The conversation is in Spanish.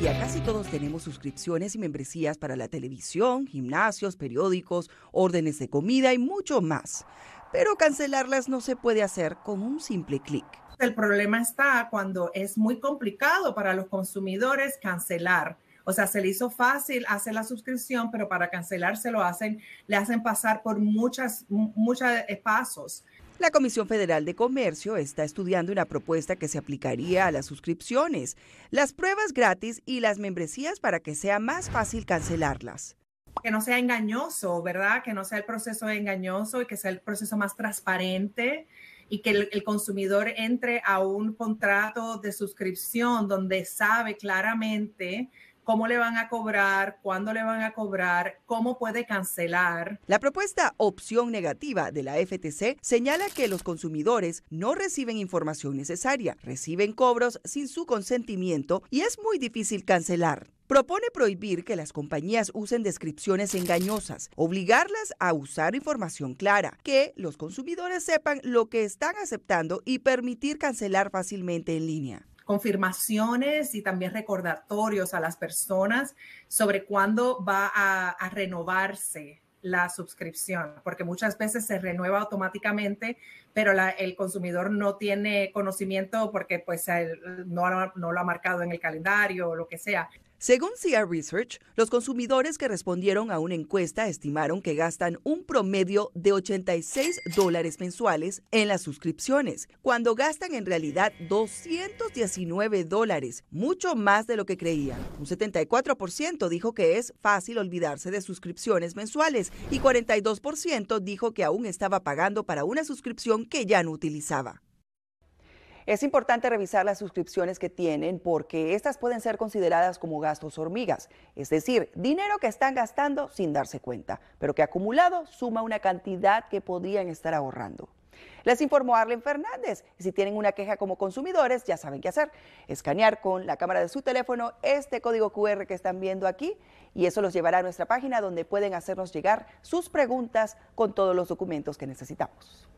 y casi todos tenemos suscripciones y membresías para la televisión, gimnasios, periódicos, órdenes de comida y mucho más. Pero cancelarlas no se puede hacer con un simple clic. El problema está cuando es muy complicado para los consumidores cancelar. O sea, se le hizo fácil hacer la suscripción, pero para cancelar se lo hacen, le hacen pasar por muchas, muchos pasos. La Comisión Federal de Comercio está estudiando una propuesta que se aplicaría a las suscripciones, las pruebas gratis y las membresías para que sea más fácil cancelarlas que no sea engañoso, ¿verdad? Que no sea el proceso engañoso y que sea el proceso más transparente y que el, consumidor entre a un contrato de suscripción donde sabe claramente cómo le van a cobrar, cuándo le van a cobrar, cómo puede cancelar. La propuesta opción negativa de la FTC señala que los consumidores no reciben información necesaria, reciben cobros sin su consentimiento y es muy difícil cancelar. Propone prohibir que las compañías usen descripciones engañosas, obligarlas a usar información clara, que los consumidores sepan lo que están aceptando y permitir cancelar fácilmente en línea confirmaciones y también recordatorios a las personas sobre cuándo va a, renovarse la suscripción, porque muchas veces se renueva automáticamente, pero el consumidor no tiene conocimiento porque pues no lo ha marcado en el calendario o lo que sea. Según CR Research, los consumidores que respondieron a una encuesta estimaron que gastan un promedio de 86 dólares mensuales en las suscripciones, cuando gastan en realidad 219 dólares, mucho más de lo que creían. Un 74% dijo que es fácil olvidarse de suscripciones mensuales y 42% dijo que aún estaba pagando para una suscripción que ya no utilizaba. Es importante revisar las suscripciones que tienen porque estas pueden ser consideradas como gastos hormigas, es decir, dinero que están gastando sin darse cuenta, pero que acumulado suma una cantidad que podrían estar ahorrando. Les informó Arlen Fernández. Si tienen una queja como consumidores, ya saben qué hacer. Escanear con la cámara de su teléfono este código QR que están viendo aquí y eso los llevará a nuestra página donde pueden hacernos llegar sus preguntas con todos los documentos que necesitamos.